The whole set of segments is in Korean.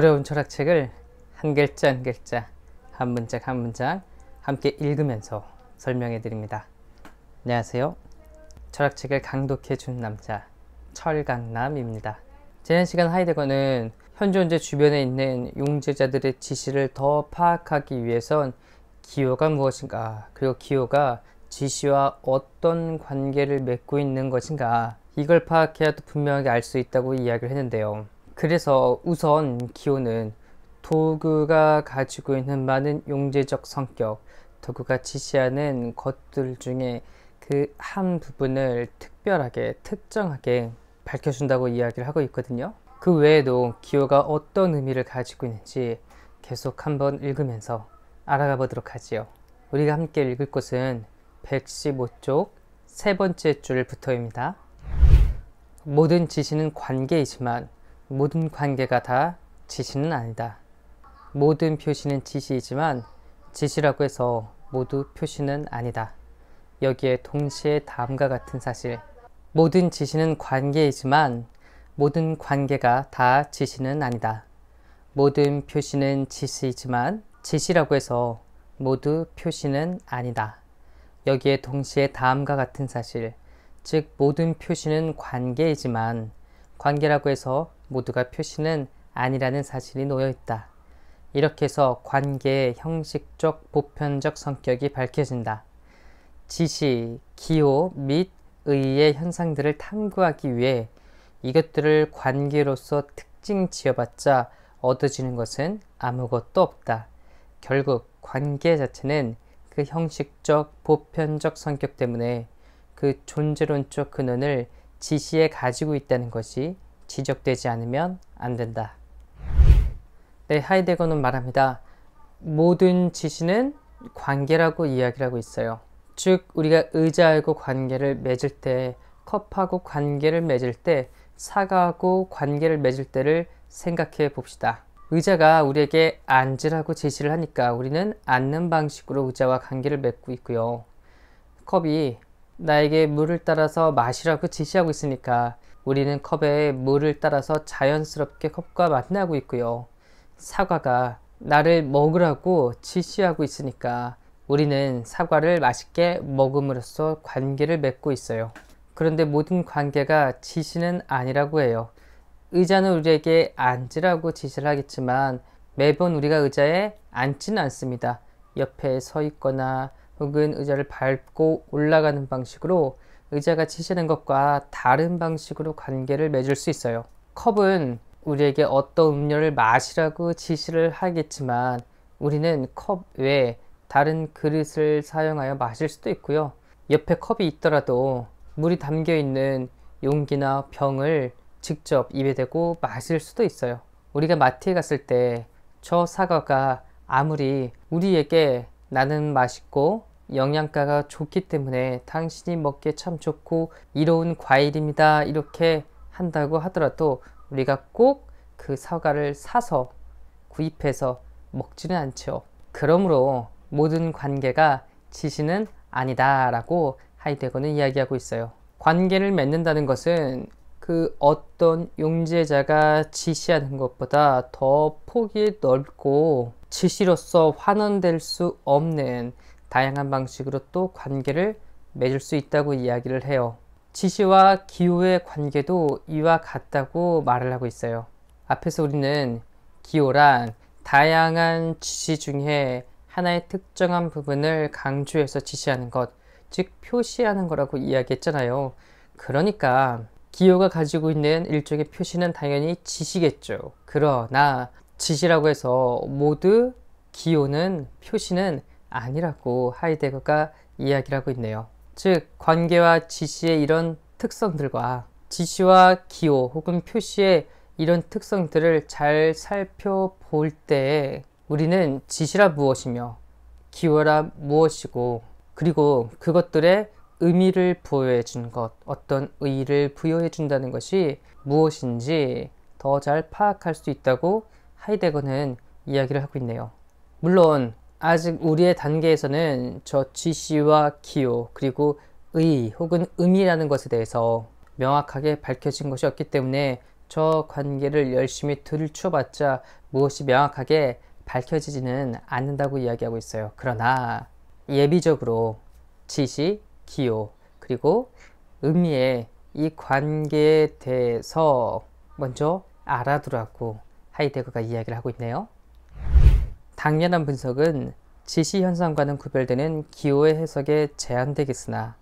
어려운 철학책을 한 글자 한 글자, 한 문장 한 문장 함께 읽으면서 설명해 드립니다. 안녕하세요. 철학책을 강독해 준 남자, 철강남입니다. 지난 시간 하이데거는 현존재 주변에 있는 용제자들의 지시를 더 파악하기 위해선 기호가 무엇인가, 그리고 기호가 지시와 어떤 관계를 맺고 있는 것인가, 이걸 파악해야 또 분명하게 알 수 있다고 이야기를 했는데요. 그래서 우선 기호는 도구가 가지고 있는 많은 용제적 성격, 도구가 지시하는 것들 중에 그 한 부분을 특별하게, 특정하게 밝혀준다고 이야기를 하고 있거든요. 그 외에도 기호가 어떤 의미를 가지고 있는지 계속 한번 읽으면서 알아가 보도록 하지요. 우리가 함께 읽을 곳은 115쪽 세 번째 줄부터입니다. 모든 지시는 관계이지만 모든 관계가 다 지시는 아니다. 모든 표시는 지시이지만 지시라고 해서 모두 표시는 아니다. 여기에 동시에 다음과 같은 사실. 모든 지시는 관계이지만 모든 관계가 다 지시는 아니다. 모든 표시는 지시이지만 지시라고 해서 모두 표시는 아니다. 여기에 동시에 다음과 같은 사실, 즉 모든 표시는 관계이지만 관계라고 해서 모두가 표시는 아니라는 사실이 놓여 있다. 이렇게 해서 관계의 형식적 보편적 성격이 밝혀진다. 지시, 기호 및 의의 현상들을 탐구하기 위해 이것들을 관계로서 특징 지어봤자 얻어지는 것은 아무것도 없다. 결국 관계 자체는 그 형식적 보편적 성격 때문에 그 존재론적 근원을 지시에 가지고 있다는 것이 지적되지 않으면 안 된다. 네, 하이데거는 말합니다. 모든 지시는 관계라고 이야기를 하고 있어요. 즉, 우리가 의자하고 관계를 맺을 때, 컵하고 관계를 맺을 때, 사과하고 관계를 맺을 때를 생각해 봅시다. 의자가 우리에게 앉으라고 제시를 하니까 우리는 앉는 방식으로 의자와 관계를 맺고 있고요. 컵이 나에게 물을 따라서 마시라고 제시하고 있으니까 우리는 컵에 물을 따라서 자연스럽게 컵과 만나고 있고요. 사과가 나를 먹으라고 지시하고 있으니까 우리는 사과를 맛있게 먹음으로써 관계를 맺고 있어요. 그런데 모든 관계가 지시는 아니라고 해요. 의자는 우리에게 앉으라고 지시를 하겠지만 매번 우리가 의자에 앉지는 않습니다. 옆에 서 있거나 혹은 의자를 밟고 올라가는 방식으로 의자가 치시는 것과 다른 방식으로 관계를 맺을 수 있어요. 컵은 우리에게 어떤 음료를 마시라고 지시를 하겠지만 우리는 컵 외에 다른 그릇을 사용하여 마실 수도 있고요. 옆에 컵이 있더라도 물이 담겨 있는 용기나 병을 직접 입에 대고 마실 수도 있어요. 우리가 마트에 갔을 때 저 사과가 아무리 우리에게 나는 맛있고 영양가가 좋기 때문에 당신이 먹기에 참 좋고 이로운 과일입니다. 이렇게 한다고 하더라도 우리가 꼭 그 사과를 사서 구입해서 먹지는 않죠. 그러므로 모든 관계가 지시는 아니다라고 하이데거는 이야기하고 있어요. 관계를 맺는다는 것은 그 어떤 용제자가 지시하는 것보다 더 폭이 넓고 지시로서 환원될 수 없는 다양한 방식으로 또 관계를 맺을 수 있다고 이야기를 해요. 지시와 기호의 관계도 이와 같다고 말을 하고 있어요. 앞에서 우리는 기호란 다양한 지시 중에 하나의 특정한 부분을 강조해서 지시하는 것, 즉 표시하는 거라고 이야기했잖아요. 그러니까 기호가 가지고 있는 일종의 표시는 당연히 지시겠죠. 그러나 지시라고 해서 모두 기호는 표시는 아니라고 하이데거가 이야기를 하고 있네요. 즉, 관계와 지시의 이런 특성들과 지시와 기호 혹은 표시의 이런 특성들을 잘 살펴볼 때 우리는 지시라 무엇이며 기호라 무엇이고 그리고 그것들의 의미를 부여해 준 것, 어떤 의의를 부여해 준다는 것이 무엇인지 더 잘 파악할 수 있다고 하이데거는 이야기를 하고 있네요. 물론 아직 우리의 단계에서는 저 지시와 기호 그리고 의 혹은 음이라는 것에 대해서 명확하게 밝혀진 것이 없기 때문에 저 관계를 열심히 들춰봤자 무엇이 명확하게 밝혀지지는 않는다고 이야기하고 있어요. 그러나 예비적으로 지시, 기호, 그리고 의미의 이 관계에 대해서 먼저 알아두라고 하이데거가 이야기를 하고 있네요. 당연한 분석은 지시현상과는 구별되는 기호의 해석에 제한되겠으나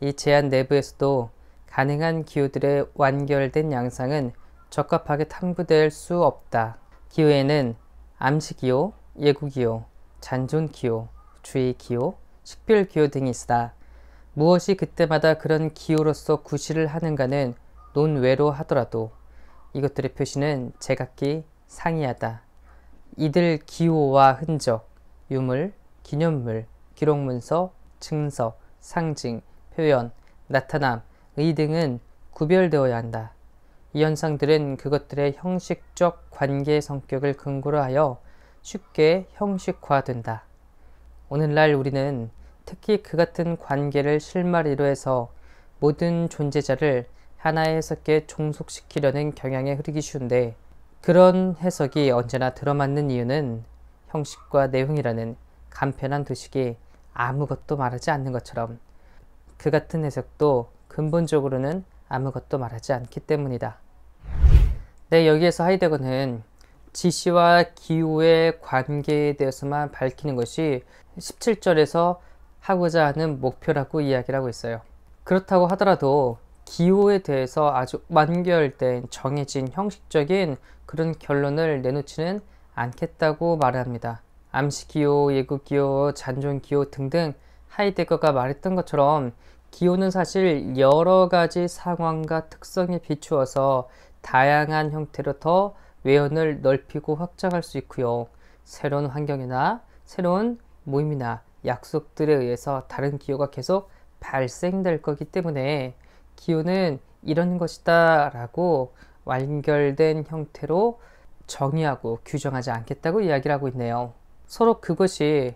이 제한 내부에서도 가능한 기호들의 완결된 양상은 적합하게 탐구될 수 없다. 기호에는 암시기호, 예구기호 잔존기호, 주의기호, 식별기호 등이 있으 무엇이 그때마다 그런 기호로서 구실을 하는가는 논외로 하더라도 이것들의 표시는 제각기 상이하다. 이들 기호와 흔적, 유물, 기념물, 기록문서, 증서, 상징, 표현, 나타남, 의 등은 구별되어야 한다. 이 현상들은 그것들의 형식적 관계 성격을 근거로 하여 쉽게 형식화된다. 오늘날 우리는 특히 그 같은 관계를 실마리로 해서 모든 존재자를 하나의 섞석에 종속시키려는 경향에 흐르기 쉬운데 그런 해석이 언제나 들어맞는 이유는 형식과 내용이라는 간편한 두식이 아무것도 말하지 않는 것처럼 그 같은 해석도 근본적으로는 아무것도 말하지 않기 때문이다. 네, 여기에서 하이데거는 지시와 기후의 관계에 대해서만 밝히는 것이 17절에서 하고자 하는 목표라고 이야기를 하고 있어요. 그렇다고 하더라도 기호에 대해서 아주 만개열된 정해진 형식적인 그런 결론을 내놓지는 않겠다고 말합니다. 암시기호, 예구기호, 잔존기호 등등 하이데거가 말했던 것처럼 기호는 사실 여러 가지 상황과 특성에 비추어서 다양한 형태로 더 외연을 넓히고 확장할 수 있고요. 새로운 환경이나 새로운 모임이나 약속들에 의해서 다른 기호가 계속 발생될 거기 때문에 기호는 이런 것이다 라고 완결된 형태로 정의하고 규정하지 않겠다고 이야기를 하고 있네요. 서로 그것이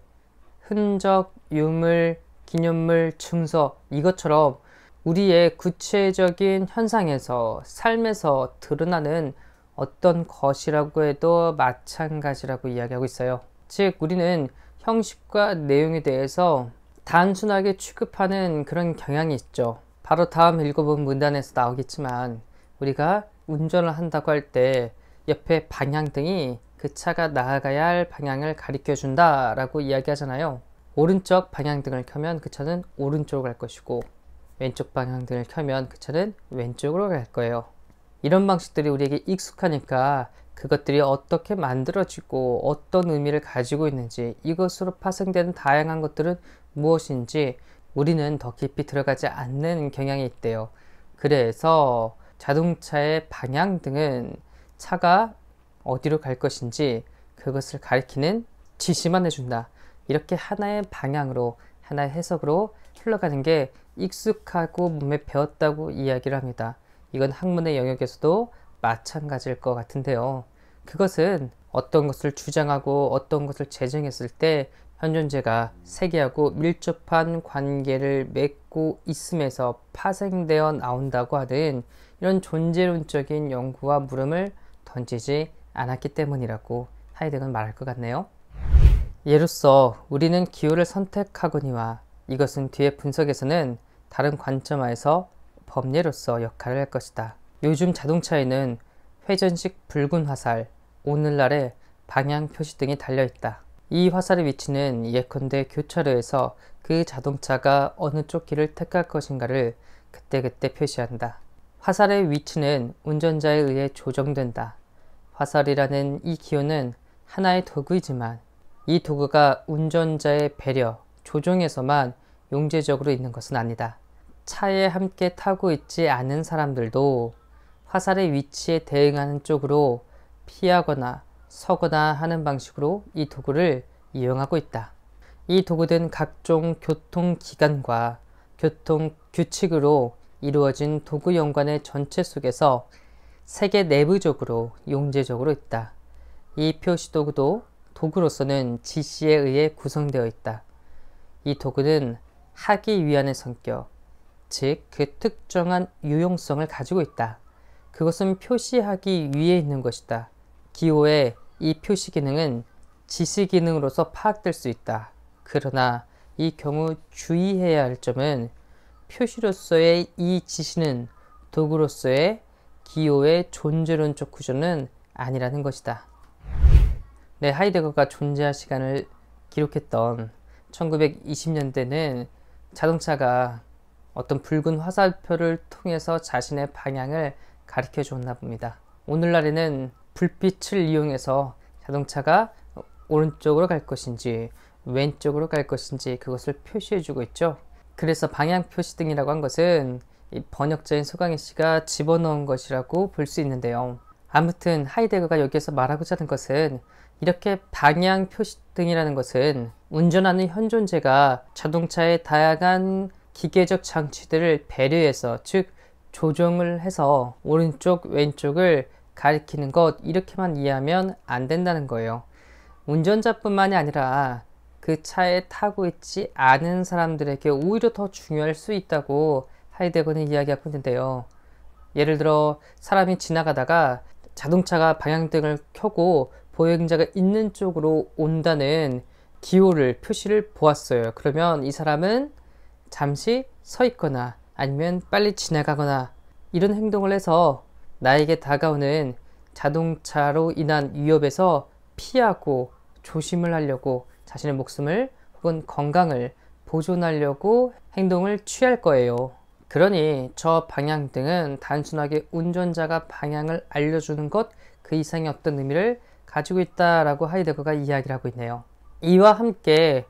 흔적, 유물, 기념물, 증서 이것처럼 우리의 구체적인 현상에서 삶에서 드러나는 어떤 것이라고 해도 마찬가지라고 이야기하고 있어요. 즉 우리는 형식과 내용에 대해서 단순하게 취급하는 그런 경향이 있죠. 바로 다음 읽어본 문단에서 나오겠지만 우리가 운전을 한다고 할 때 옆에 방향등이 그 차가 나아가야 할 방향을 가리켜 준다 라고 이야기하잖아요 오른쪽 방향등을 켜면 그 차는 오른쪽으로 갈 것이고 왼쪽 방향등을 켜면 그 차는 왼쪽으로 갈 거예요 이런 방식들이 우리에게 익숙하니까 그것들이 어떻게 만들어지고 어떤 의미를 가지고 있는지 이것으로 파생되는 다양한 것들은 무엇인지 우리는 더 깊이 들어가지 않는 경향이 있대요. 그래서 자동차의 방향 등은 차가 어디로 갈 것인지 그것을 가리키는 지시만 해준다. 이렇게 하나의 방향으로 하나의 해석으로 흘러가는 게 익숙하고 몸에 배웠다고 이야기를 합니다. 이건 학문의 영역에서도 마찬가지일 것 같은데요. 그것은 어떤 것을 주장하고 어떤 것을 제정했을 때현 존재가 세계하고 밀접한 관계를 맺고 있음에서 파생되어 나온다고 하는 이런 존재론적인 연구와 물음을 던지지 않았기 때문이라고 하이덱은 말할 것 같네요. 예로써 우리는 기호를 선택하거니와 이것은 뒤의 분석에서는 다른 관점하에서 법례로서 역할을 할 것이다. 요즘 자동차에는 회전식 붉은 화살, 오늘날의 방향 표시 등이 달려 있다. 이 화살의 위치는 예컨대 교차로에서 그 자동차가 어느 쪽 길을 택할 것인가를 그때그때 표시한다. 화살의 위치는 운전자에 의해 조정된다. 화살이라는 이 기호는 하나의 도구이지만 이 도구가 운전자의 배려, 조정에서만용제적으로 있는 것은 아니다. 차에 함께 타고 있지 않은 사람들도 화살의 위치에 대응하는 쪽으로 피하거나 서거나 하는 방식으로 이 도구를 이용하고 있다. 이 도구는 각종 교통기관과 교통규칙으로 이루어진 도구 연관의 전체 속에서 세계 내부적으로 용제적으로 있다. 이 표시 도구도 도구로서는 지시에 의해 구성되어 있다. 이 도구는 하기 위한의 성격, 즉 그 특정한 유용성을 가지고 있다. 그것은 표시하기 위해 있는 것이다. 기호의 이 표시 기능은 지시 기능으로서 파악될 수 있다. 그러나 이 경우 주의해야 할 점은 표시로서의 이 지시는 도구로서의 기호의 존재론적 구조는 아니라는 것이다. 네, 하이데거가 존재할 시간을 기록했던 1920년대는 자동차가 어떤 붉은 화살표를 통해서 자신의 방향을 가르쳐 주었나 봅니다. 오늘날에는 불빛을 이용해서 자동차가 오른쪽으로 갈 것인지 왼쪽으로 갈 것인지 그것을 표시해 주고 있죠. 그래서 방향 표시등이라고 한 것은 번역자인 소강희 씨가 집어넣은 것이라고 볼 수 있는데요. 아무튼 하이데거가 여기에서 말하고자 하는 것은 이렇게 방향 표시등이라는 것은 운전하는 현존재가 자동차의 다양한 기계적 장치들을 배려해서 즉 조정을 해서 오른쪽 왼쪽을 가리키는 것 이렇게만 이해하면 안 된다는 거예요. 운전자뿐만이 아니라 그 차에 타고 있지 않은 사람들에게 오히려 더 중요할 수 있다고 하이데거는 이야기하고 있는데요. 예를 들어 사람이 지나가다가 자동차가 방향등을 켜고 보행자가 있는 쪽으로 온다는 기호를 표시를 보았어요. 그러면 이 사람은 잠시 서 있거나 아니면 빨리 지나가거나 이런 행동을 해서 나에게 다가오는 자동차로 인한 위협에서 피하고 조심을 하려고 자신의 목숨을 혹은 건강을 보존하려고 행동을 취할 거예요. 그러니 저 방향등은 단순하게 운전자가 방향을 알려주는 것 그 이상의 어떤 의미를 가지고 있다라고 하이데거가 이야기를 하고 있네요. 이와 함께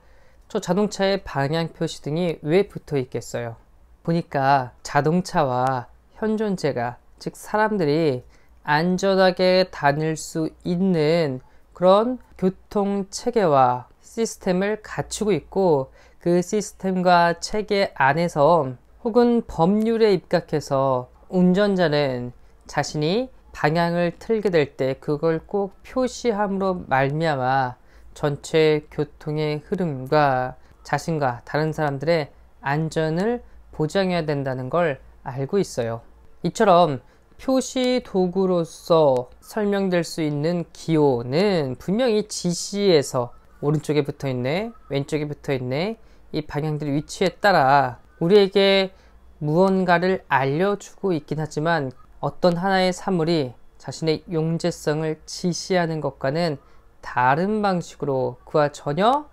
저 자동차의 방향 표시등이 왜 붙어 있겠어요? 보니까 자동차와 현존재가 즉 사람들이 안전하게 다닐 수 있는 그런 교통 체계와 시스템을 갖추고 있고 그 시스템과 체계 안에서 혹은 법률에 입각해서 운전자는 자신이 방향을 틀게 될 때 그걸 꼭 표시함으로 말미암아 전체 교통의 흐름과 자신과 다른 사람들의 안전을 보장해야 된다는 걸 알고 있어요. 이처럼 표시 도구로서 설명될 수 있는 기호는 분명히 지시에서 오른쪽에 붙어 있네, 왼쪽에 붙어 있네, 이 방향들 위치에 따라 우리에게 무언가를 알려주고 있긴 하지만 어떤 하나의 사물이 자신의 용제성을 지시하는 것과는 다른 방식으로 그와 전혀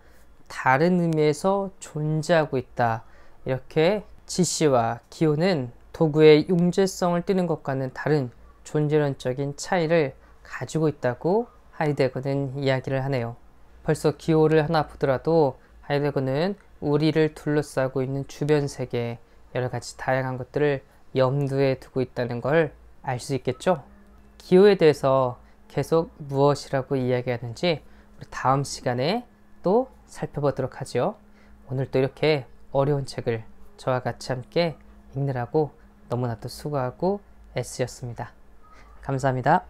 다른 의미에서 존재하고 있다. 이렇게 지시와 기호는 도구의 용재성을 띠는 것과는 다른 존재론적인 차이를 가지고 있다고 하이데거는 이야기를 하네요. 벌써 기호를 하나 보더라도 하이데거는 우리를 둘러싸고 있는 주변 세계 여러 가지 다양한 것들을 염두에 두고 있다는 걸 알 수 있겠죠? 기호에 대해서 계속 무엇이라고 이야기하는지 우리 다음 시간에 또 살펴보도록 하죠. 오늘도 이렇게 어려운 책을 저와 같이 함께 읽느라고 너무나도 수고하고 애쓰셨습니다. 감사합니다.